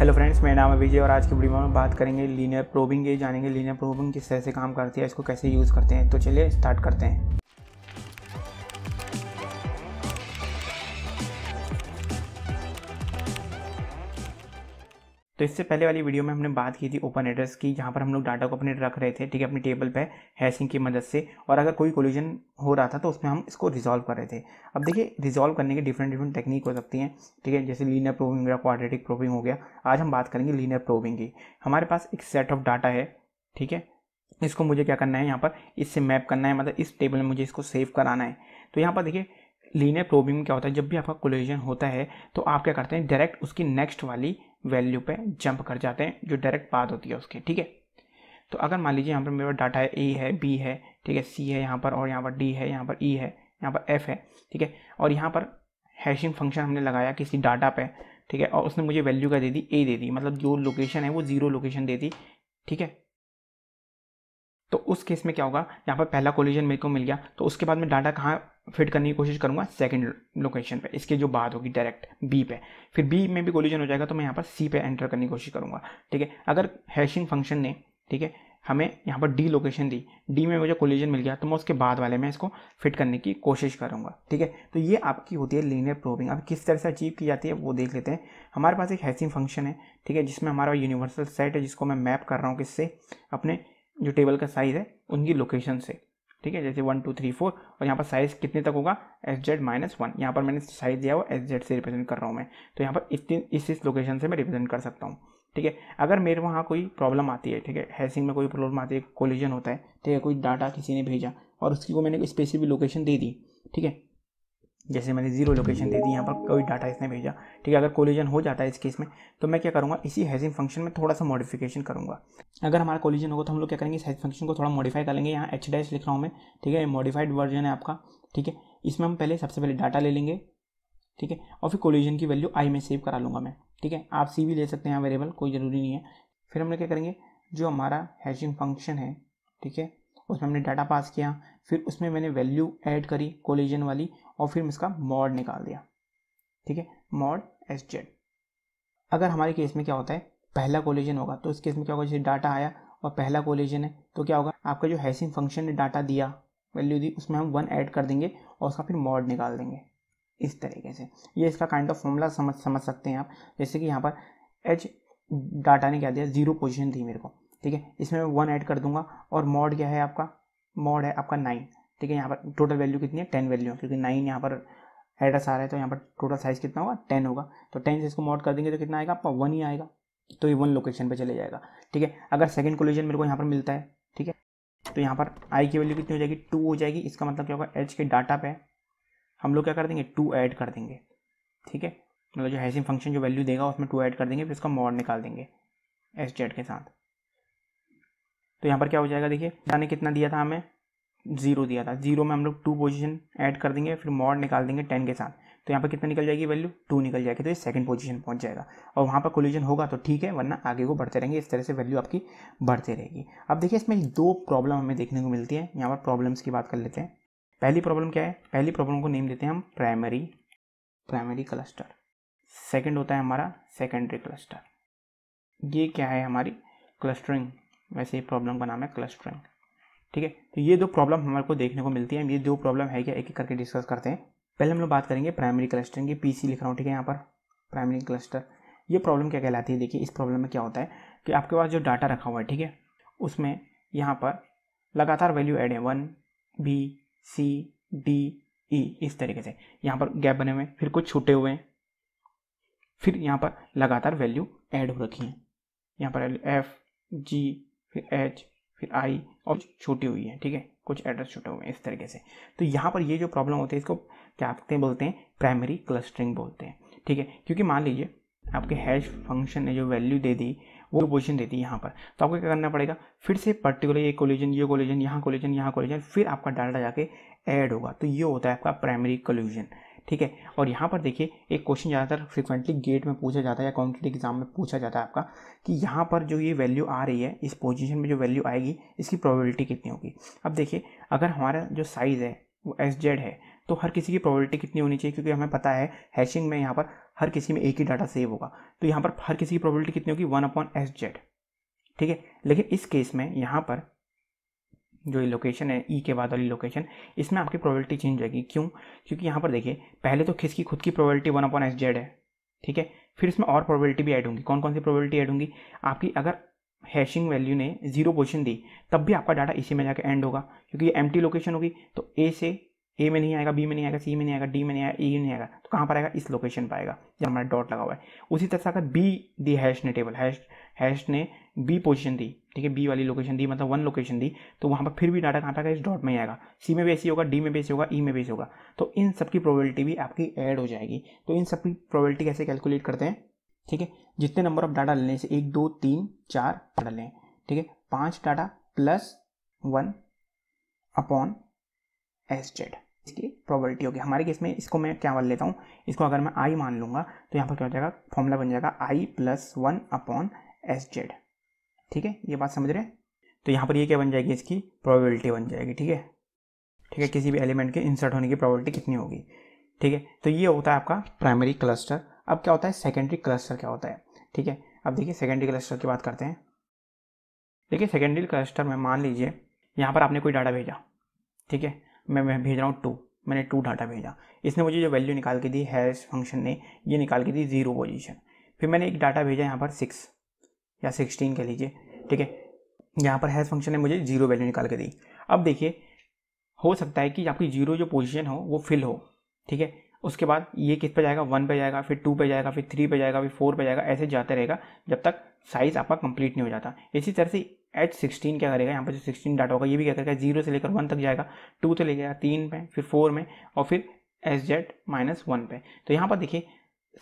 hello friends मेरा नाम है विजय और आज की वीडियो में बात करेंगे लीनियर प्रोबिंग ये जानेंगे लीनियर प्रोबिंग किस तरह से काम करती है इसको कैसे यूज़ करते हैं तो चलिए स्टार्ट करते हैं तो इससे पहले वाली वीडियो में हमने बात की थी ओपन एड्रेस की जहाँ पर हम लोग डाटा को अपने रख रहे थे ठीक है अपनी टेबल पे हैशिंग की मदद से और अगर कोई कोलिजन हो रहा था तो उसमें हम इसको रिजॉल्व कर रहे थे अब देखिए रिजॉल्व करने की डिफरेंट डिफरेंट टेक्निक हो सकती हैं ठीक है जैसे लीनर प्रोविंग हो गया क्वाड्रेटिक प्रोविंग हो गया आज हम बात करेंगे लीनर प्रोविंग की हमारे पास एक सेट ऑफ डाटा है ठीक है इसको मुझे क्या करना है यहाँ पर इससे मैप करना है मतलब इस टेबल में मुझे इसको सेव कराना है तो यहाँ पर देखिए लीनियर प्रोबिंग क्या होता है जब भी आपका कोलिजन होता है तो आप क्या करते हैं डायरेक्ट उसकी नेक्स्ट वाली वैल्यू पे जंप कर जाते हैं जो डायरेक्ट बात होती है उसके ठीक है तो अगर मान लीजिए यहाँ पर मेरे पास डाटा है ए है बी है ठीक है सी है यहाँ पर और यहाँ पर डी है यहाँ पर ई e है यहाँ पर एफ है ठीक है और यहाँ पर हैशिंग फंक्शन हमने लगाया किसी डाटा पे ठीक है और उसने मुझे वैल्यू का दे दी ए दे दी मतलब जो लोकेशन है वो ज़ीरो लोकेशन दे दी ठीक है तो उस केस में क्या होगा यहाँ पर पहला कोलिजन मेरे को मिल गया तो उसके बाद मैं डाटा कहाँ फिट करने की कोशिश करूँगा सेकंड लोकेशन पे इसके जो बाद होगी डायरेक्ट बी पे फिर बी में भी कोलिजन हो जाएगा तो मैं यहाँ पर सी पे एंटर करने की कोशिश करूँगा ठीक है अगर हैशिंग फंक्शन ने ठीक है हमें यहाँ पर डी लोकेशन दी डी में मुझे कोलिजन मिल गया तो मैं उसके बाद वाले में इसको फिट करने की कोशिश करूँगा ठीक है तो ये आपकी होती है लीनियर प्रोबिंग अब किस तरह से अचीव की जाती है वो देख लेते हैं हमारे पास एक हैसिंग फंक्शन है ठीक है जिसमें हमारा यूनिवर्सल सेट है जिसको मैं मैप कर रहा हूँ किससे अपने जो टेबल का साइज़ है उनकी लोकेशन से ठीक है जैसे वन टू थ्री फोर और यहाँ पर साइज़ कितने तक होगा एस जेड माइनस वन यहाँ पर मैंने साइज़ दिया हुआ एस जेड से रिप्रेजेंट कर रहा हूँ मैं तो यहाँ पर इतनी इस इस लोकेशन से मैं रिप्रेजेंट कर सकता हूँ ठीक है अगर मेरे वहाँ कोई प्रॉब्लम आती है ठीक है हैसिंग में कोई प्रॉब्लम आती है कोलिजन होता है ठीक है कोई डाटा किसी ने भेजा और उसकी को मैंने स्पेसिफिक लोकेशन दे दी ठीक है जैसे मैंने जीरो लोकेशन दे दी यहाँ पर कोई डाटा इसने भेजा ठीक है अगर कोलिजन हो जाता है इस केस में तो मैं क्या करूँगा इसी हैजिंग फंक्शन में थोड़ा सा मॉडिफिकेशन करूँगा अगर हमारा कोलिजन होगा तो हम लोग क्या करेंगे इस हैजिंग फंक्शन को थोड़ा मॉडिफाई कर लेंगे यहाँ एच डैश लिख रहा हूँ मैं ठीक है मॉडिफाइड वर्जन है आपका ठीक है इसमें हम पहले सबसे पहले डाटा ले लेंगे ठीक है और फिर कोलिजन की वैल्यू आई में सेव करा लूँगा मैं ठीक है आप सी भी ले सकते हैं वेरिएबल कोई ज़रूरी नहीं है फिर हम लोग क्या करेंगे जो हमारा हैजिंग फंक्शन है ठीक है उसमें हमने डाटा पास किया फिर उसमें मैंने वैल्यू ऐड करी कोलिजन वाली और फिर इसका मॉड निकाल दिया ठीक है मॉड एस जेड अगर हमारे केस में क्या होता है पहला कोलिजन होगा तो इस केस में क्या होगा जैसे डाटा आया और पहला कोलिजन है तो क्या होगा आपका जो हैसिंग फंक्शन ने डाटा दिया वैल्यू दी उसमें हम वन ऐड कर देंगे और उसका फिर मॉड निकाल देंगे इस तरीके से ये इसका काइंड ऑफ फॉर्मूला समझ समझ सकते हैं आप जैसे कि यहाँ पर एच डाटा ने क्या दिया जीरो पोजिशन दी मेरे को ठीक है इसमें मैं वन ऐड कर दूंगा और मॉड क्या है आपका मॉड है आपका नाइन ठीक है यहाँ पर टोटल वैल्यू कितनी है टेन वैल्यू है क्योंकि नाइन यहाँ पर एड्रेस आ रहा है तो यहाँ पर टोटल साइज़ कितना होगा टेन होगा तो टेन से इसको मॉड कर देंगे तो कितना आएगा आपका वन ही आएगा तो ये वन लोकेशन पर चले जाएगा ठीक है अगर सेकंड कोलिजन मेरे को यहाँ पर मिलता है ठीक है तो यहाँ पर आई की वैल्यू कितनी हो जाएगी टू हो जाएगी इसका मतलब क्या होगा एच के डाटा पे हम लोग क्या कर देंगे टू ऐड कर देंगे ठीक है मतलब जो हैसिंग फंक्शन जो वैल्यू देगा उसमें टू ऐड कर देंगे फिर उसका मॉड निकाल देंगे एस जेड के साथ तो यहाँ पर क्या हो जाएगा देखिए डाटा ने कितना दिया था हमें जीरो दिया था जीरो में हम लोग टू पोजीशन ऐड कर देंगे फिर मॉड निकाल देंगे टेन के साथ तो यहाँ पर कितना निकल जाएगी वैल्यू टू निकल जाएगी तो ये सेकंड पोजीशन पहुँच जाएगा और वहाँ पर कोलिजन होगा तो ठीक है वरना आगे को बढ़ते रहेंगे इस तरह से वैल्यू आपकी बढ़ती रहेगी अब देखिए इसमें दो प्रॉब्लम हमें देखने को मिलती है यहाँ पर प्रॉब्लम्स की बात कर लेते हैं पहली प्रॉब्लम क्या है पहली प्रॉब्लम को नेम देते हैं हम प्राइमरी प्राइमरी क्लस्टर सेकेंड होता है हमारा सेकेंडरी क्लस्टर ये क्या है हमारी क्लस्टरिंग वैसे ही प्रॉब्लम का नाम है क्लस्टरिंग ठीक है तो ये दो प्रॉब्लम हमारे को देखने को मिलती है ये दो प्रॉब्लम है क्या एक एक करके डिस्कस करते हैं पहले हम लोग बात करेंगे प्राइमरी क्लस्टर की सी लिख रहा हूँ ठीक है यहाँ पर प्राइमरी क्लस्टर ये प्रॉब्लम क्या कहलाती है देखिए इस प्रॉब्लम में क्या होता है कि आपके पास जो डाटा रखा हुआ है ठीक है उसमें यहाँ पर लगातार वैल्यू ऐड है one B C D E इस तरीके से यहाँ पर गैप बने हुए हैं फिर कुछ छूटे हुए हैं फिर यहाँ पर लगातार वैल्यू ऐड हो रखी है यहाँ पर एफ जी फिर एच फिर आई और छोटी हुई है ठीक है कुछ एड्रेस छोटे हुए हैं इस तरीके से तो यहाँ पर ये जो प्रॉब्लम होती है इसको क्या कहते हैं बोलते हैं प्राइमरी क्लस्टरिंग बोलते हैं ठीक है क्योंकि मान लीजिए आपके हैश फंक्शन ने जो वैल्यू दे दी वो पोजिशन दे दी यहाँ पर तो आपको क्या करना पड़ेगा फिर से पर्टिकुलर ये कोलिजन ये कोलिजन यहाँ कोलिजन यहाँ कोलिजन फिर आपका डाटा जाके ऐड होगा तो ये होता है आपका प्राइमरी कोल्यूजन ठीक है और यहाँ पर देखिए एक क्वेश्चन ज़्यादातर फ्रिक्वेंटली गेट में पूछा जाता है या कॉम्पिटेटिव एग्जाम में पूछा जाता है आपका कि यहाँ पर जो ये वैल्यू आ रही है इस पोजीशन में जो वैल्यू आएगी इसकी प्रोबेबिलिटी कितनी होगी अब देखिए अगर हमारा जो साइज़ है वो एस जेड है तो हर किसी की प्रोबेबिलिटी कितनी होनी चाहिए क्योंकि हमें पता है हैशिंग में यहाँ पर हर किसी में एक ही डाटा सेव होगा तो यहाँ पर हर किसी की प्रोबेबिलिटी कितनी होगी वन अपॉन एस जेड ठीक है लेकिन इस केस में यहाँ पर जो ये लोकेशन है ई e के बाद वाली लोकेशन इसमें आपकी प्रोबेबिलिटी चेंज होगी जाएगी क्यों क्योंकि यहाँ पर देखिए पहले तो किसकी खुद की probability one upon S Z है ठीक है फिर इसमें और प्रोबेबिलिटी भी ऐड होंगी कौन कौन सी प्रोबेबिलिटी ऐड होंगी आपकी अगर हैशिंग वैल्यू ने जीरो पोजिशन दी तब भी आपका डाटा इसी में जाकर एंड होगा क्योंकि ये एम लोकेशन होगी तो ए से ए में नहीं आएगा बी में नहीं आएगा सी में नहीं आएगा डी में नहीं आएगा ई e में नहीं आएगा तो कहाँ पर आएगा इस लोकेशन पर आएगा जहाँ हमारा डॉट लगा हुआ है उसी तरह से अगर बी दी हैश ने टेबल हैश हैश ने बी पोजीशन दी ठीक है बी वाली लोकेशन दी मतलब वन लोकेशन दी तो वहाँ पर फिर भी डाटा कहाँ पर आएगा इस डॉट में ही आएगा सी में बेसी होगा डी में बेसी होगा ई e में बेसी होगा तो इन सब की प्रोबेबिलिटी भी आपकी ऐड हो जाएगी तो इन सबकी प्रोबेबिलिटी कैसे कैलकुलेट करते हैं ठीक है जितने नंबर ऑफ डाटा लेने से एक दो तीन चार डाटा लें ठीक है पाँच data plus one upon S Z इसकी प्रोबेबिलिटी होगी हमारे केस में इसको मैं क्या मान लेता हूँ इसको अगर मैं आई मान लूंगा तो यहाँ पर क्या हो जाएगा फॉर्मूला बन जाएगा I plus one upon S Z ठीक है ये बात समझ रहे हैं तो यहाँ पर ये क्या बन जाएगी इसकी प्रोबेबिलिटी बन जाएगी ठीक है ठीक है किसी भी एलिमेंट के इंसर्ट होने की प्रोबेबिलिटी कितनी होगी ठीक है तो ये होता है आपका प्राइमरी क्लस्टर अब क्या होता है सेकेंडरी क्लस्टर क्या होता है ठीक है अब देखिए सेकेंडरी क्लस्टर की बात करते हैं देखिए सेकेंडरी क्लस्टर में मान लीजिए यहाँ पर आपने कोई डाटा भेजा ठीक है मैं मैं भेज रहा हूँ टू मैंने टू डाटा भेजा इसने मुझे जो वैल्यू निकाल के दी हैश फंक्शन ने ये निकाल के दी जीरो पोजीशन फिर मैंने एक डाटा भेजा यहाँ पर सिक्स या सिक्सटीन कह लीजिए ठीक है यहाँ पर हैज़ फंक्शन ने मुझे जीरो वैल्यू निकाल के दी अब देखिए हो सकता है कि आपकी जीरो जो पोजीशन हो वो फिल हो ठीक है उसके बाद ये किस पे जाएगा वन पे जाएगा फिर टू पे जाएगा फिर थ्री पे जाएगा फिर फोर पे जाएगा ऐसे जाते रहेगा जब तक साइज़ आपका कंप्लीट नहीं हो जाता इसी तरह से एच सिक्सटीन क्या करेगा यहाँ पर जो सिक्सटीन डाटा होगा ये भी क्या करेगा जीरो से लेकर वन तक जाएगा टू से तो ले जाएगा तीन पे फिर फोर में और फिर एस जेड माइनस वन पे तो यहाँ पर देखिए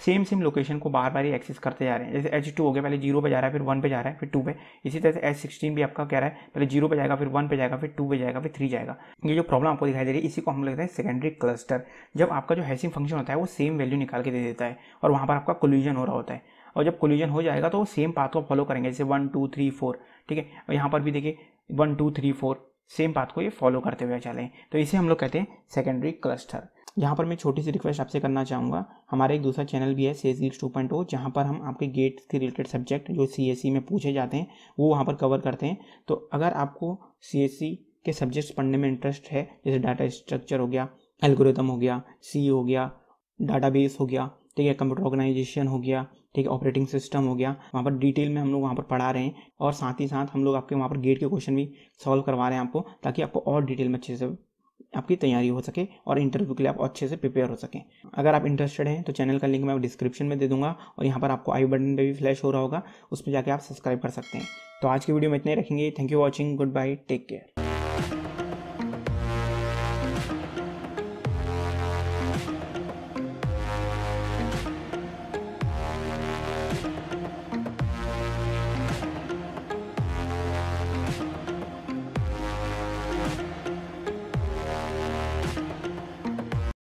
सेम सेम लोकेशन को बार बार ही एक्सेस करते जा रहे हैं जैसे एच टू हो गया पहले जीरो पे जा रहा है फिर वन पे जा रहा है फिर टू पे इसी तरह से एच सिक्सटीन भी आपका कह रहा है पहले जीरो पे जाएगा फिर वन पे जाएगा फिर टू पे जाएगा फिर थ्री जाएगा ये जो प्रॉब्लम आपको दिखाई दे रही है इसी को हम लगता हैं सेकेंडरी क्लस्टर जब आपका जो हैसिंग फंक्शन होता है वो सेम वैल्यू निकाल के दे देता है और वहाँ पर आपका कोल्यूजन हो रहा होता है और जब कोल्यूजन हो जाएगा तो वो सेम पाथ को फॉलो करेंगे जैसे वन टू थ्री फोर ठीक है और यहाँ पर भी देखिए one two three four same path को ये फॉलो करते हुए चलें तो इसे हम लोग कहते हैं सेकेंडरी क्लस्टर यहाँ पर मैं छोटी सी रिक्वेस्ट आपसे करना चाहूँगा हमारा एक दूसरा चैनल भी है सी एस टू पॉइंट जहाँ पर हम आपके गेट के रिलेटेड सब्जेक्ट जो सी e में पूछे जाते हैं वो वहाँ पर कवर करते हैं तो अगर आपको सी e के सब्जेक्ट्स पढ़ने में इंटरेस्ट है जैसे डाटा स्ट्रक्चर हो गया एल्गोरिदम हो गया सी e हो गया डाटा हो गया ठीक है कंप्यूटर ऑर्गेनाइजेशन हो गया ठीक है ऑपरेटिंग सिस्टम हो गया वहाँ पर डिटेल में हम लोग वहाँ पर पढ़ा रहे हैं और साथ ही साथ हम लोग आपके वहाँ पर गेट के क्वेश्चन भी सॉल्व करवा रहे हैं आपको ताकि आपको और डिटेल में अच्छे से आपकी तैयारी हो सके और इंटरव्यू के लिए आप अच्छे से प्रिपेयर हो सकें अगर आप इंटरेस्टेड हैं तो चैनल का लिंक मैं डिस्क्रिप्शन में दे दूंगा और यहाँ पर आपको आई बटन पे भी फ्लैश हो रहा होगा उस पर जाके आप सब्सक्राइब कर सकते हैं तो आज की वीडियो में इतने रखेंगे thank you watching goodbye take care